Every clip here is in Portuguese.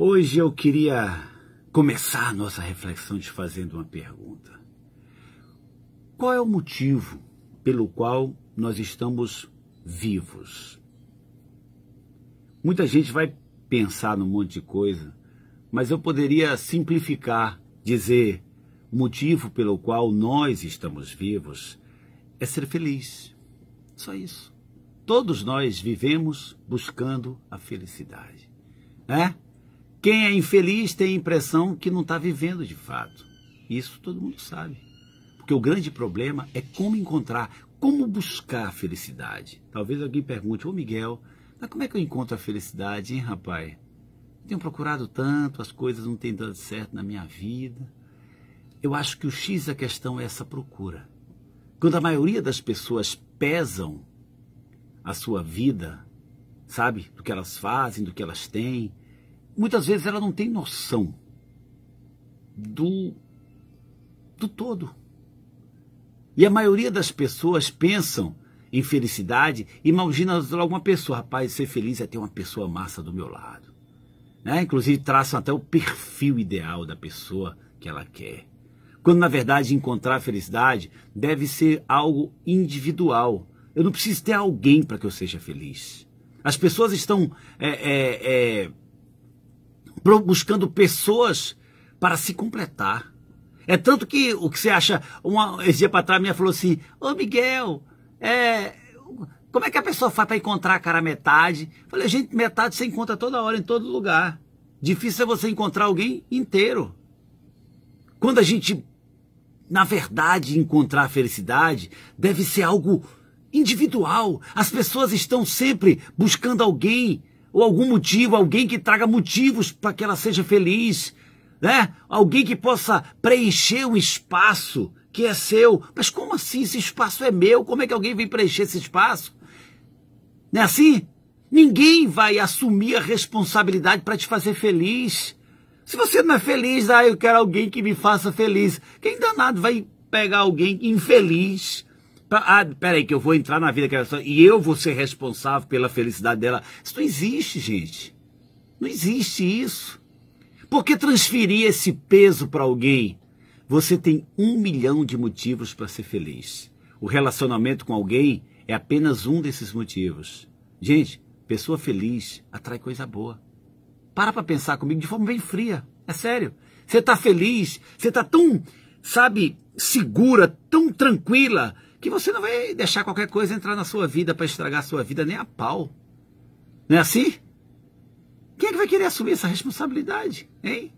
Hoje eu queria começar a nossa reflexão te fazendo uma pergunta. Qual é o motivo pelo qual nós estamos vivos? Muita gente vai pensar num monte de coisa, mas eu poderia simplificar, dizer: o motivo pelo qual nós estamos vivos é ser feliz. Só isso. Todos nós vivemos buscando a felicidade, né? Quem é infeliz tem a impressão que não está vivendo de fato. Isso todo mundo sabe. Porque o grande problema é como encontrar, como buscar a felicidade. Talvez alguém pergunte, ô Miguel, mas como é que eu encontro a felicidade, hein, rapaz? Eu tenho procurado tanto, as coisas não têm dado certo na minha vida. Eu acho que o X da questão é essa procura. Quando a maioria das pessoas pesam a sua vida, sabe, do que elas fazem, do que elas têm, muitas vezes ela não tem noção do, do todo. E a maioria das pessoas pensam em felicidade, imagina alguma pessoa, rapaz, ser feliz é ter uma pessoa massa do meu lado. Né? Inclusive traçam até o perfil ideal da pessoa que ela quer. Quando na verdade encontrar felicidade deve ser algo individual. Eu não preciso ter alguém para que eu seja feliz. As pessoas estão é, é, é, buscando pessoas para se completar. É tanto que o que você acha. Uma, esse dia para trás, a minha falou assim: Ô Miguel, é, como é que a pessoa faz para encontrar a cara metade? Eu falei, gente, metade você encontra toda hora, em todo lugar. Difícil é você encontrar alguém inteiro. Quando a gente, na verdade, encontrar a felicidade, deve ser algo individual. As pessoas estão sempre buscando alguém ou algum motivo, alguém que traga motivos para que ela seja feliz, né? Alguém que possa preencher um espaço que é seu. Mas como assim esse espaço é meu? Como é que alguém vem preencher esse espaço? Não é assim? Ninguém vai assumir a responsabilidade para te fazer feliz. Se você não é feliz, ah, eu quero alguém que me faça feliz. Quem danado vai pegar alguém infeliz ah, peraí, que eu vou entrar na vida daquela e eu vou ser responsável pela felicidade dela. Isso não existe, gente. Não existe isso. Por que transferir esse peso para alguém? Você tem um milhão de motivos para ser feliz. O relacionamento com alguém é apenas um desses motivos. Gente, pessoa feliz atrai coisa boa. Para para pensar comigo de forma bem fria. É sério. Você está feliz, você está tão sabe, segura, tão tranquila, que você não vai deixar qualquer coisa entrar na sua vida para estragar a sua vida nem a pau. Não é assim? Quem é que vai querer assumir essa responsabilidade, hein?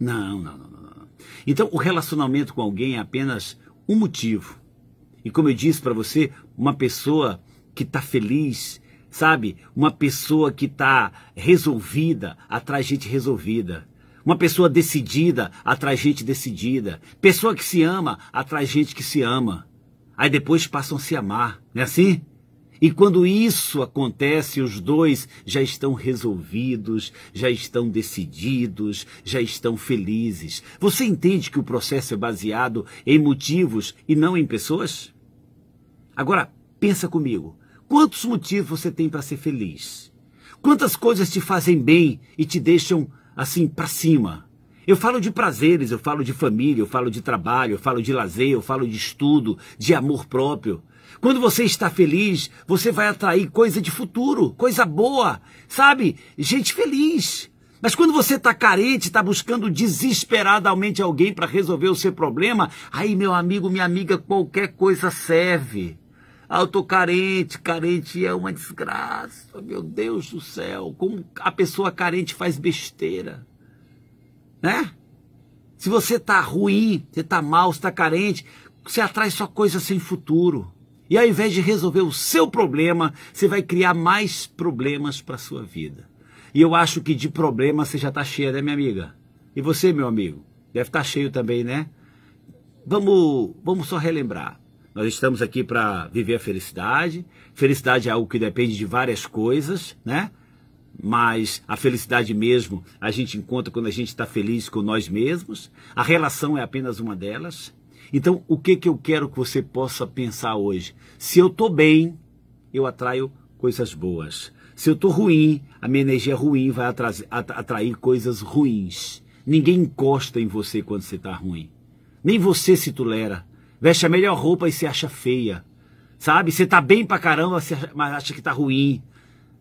Não, não, não, não. Então, o relacionamento com alguém é apenas um motivo. E como eu disse para você, uma pessoa que está feliz, sabe? Uma pessoa que está resolvida, atrai gente resolvida. Uma pessoa decidida atrai gente decidida. Pessoa que se ama atrai gente que se ama. Aí depois passam a se amar, não é assim? E quando isso acontece, os dois já estão resolvidos, já estão decididos, já estão felizes. Você entende que o processo é baseado em motivos e não em pessoas? Agora, pensa comigo. Quantos motivos você tem para ser feliz? Quantas coisas te fazem bem e te deixam assim para cima. Eu falo de prazeres, eu falo de família, eu falo de trabalho, eu falo de lazer, eu falo de estudo, de amor próprio. Quando você está feliz, você vai atrair coisa de futuro, coisa boa, sabe? Gente feliz. Mas quando você está carente, está buscando desesperadamente alguém para resolver o seu problema, aí, meu amigo, minha amiga, qualquer coisa serve. Ah, eu tô carente, carente é uma desgraça. Meu Deus do céu, como a pessoa carente faz besteira. Né? Se você tá ruim, você tá mal, você tá carente, você atrai só coisa sem futuro. E ao invés de resolver o seu problema, você vai criar mais problemas para sua vida. E eu acho que de problema você já tá cheia, né, minha amiga? E você, meu amigo, deve estar tá cheio também, né? Vamos, vamos só relembrar. Nós estamos aqui para viver a felicidade. Felicidade é algo que depende de várias coisas, né? Mas a felicidade mesmo a gente encontra quando a gente está feliz com nós mesmos. A relação é apenas uma delas. Então, o que, que eu quero que você possa pensar hoje? Se eu estou bem, eu atraio coisas boas. Se eu estou ruim, a minha energia ruim vai atrair coisas ruins. Ninguém encosta em você quando você está ruim. Nem você se tolera. Veste a melhor roupa e se acha feia. Sabe? Você tá bem pra caramba, mas acha que tá ruim.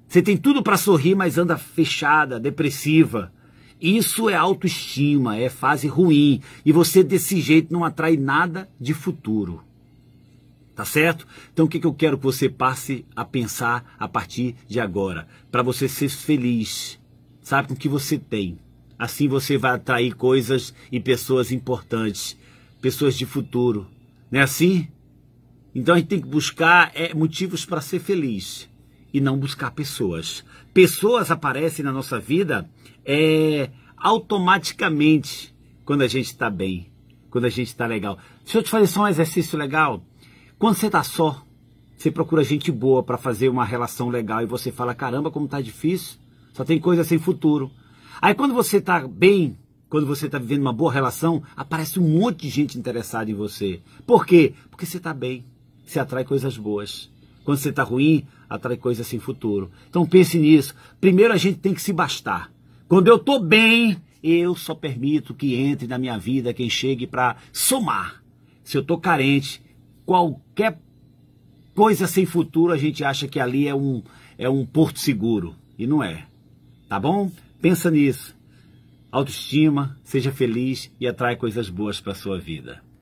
Você tem tudo para sorrir, mas anda fechada, depressiva. Isso é autoestima, é fase ruim. E você desse jeito não atrai nada de futuro. Tá certo? Então o que, que eu quero que você passe a pensar a partir de agora? Para você ser feliz. Sabe com o que você tem. Assim você vai atrair coisas e pessoas importantes, pessoas de futuro. Não é assim? Então a gente tem que buscar é, motivos para ser feliz e não buscar pessoas. Pessoas aparecem na nossa vida é, automaticamente quando a gente está bem, quando a gente está legal. Deixa eu te fazer só um exercício legal. Quando você está só, você procura gente boa para fazer uma relação legal e você fala: caramba, como está difícil, só tem coisa sem futuro. Aí quando você está bem, quando você está vivendo uma boa relação, aparece um monte de gente interessada em você. Por quê? Porque você está bem, você atrai coisas boas. Quando você está ruim, atrai coisas sem futuro. Então pense nisso. Primeiro a gente tem que se bastar. Quando eu estou bem, eu só permito que entre na minha vida quem chegue para somar. Se eu estou carente, qualquer coisa sem futuro a gente acha que ali é um, é um porto seguro. E não é. Tá bom? Pensa nisso autoestima, seja feliz e atrai coisas boas para sua vida.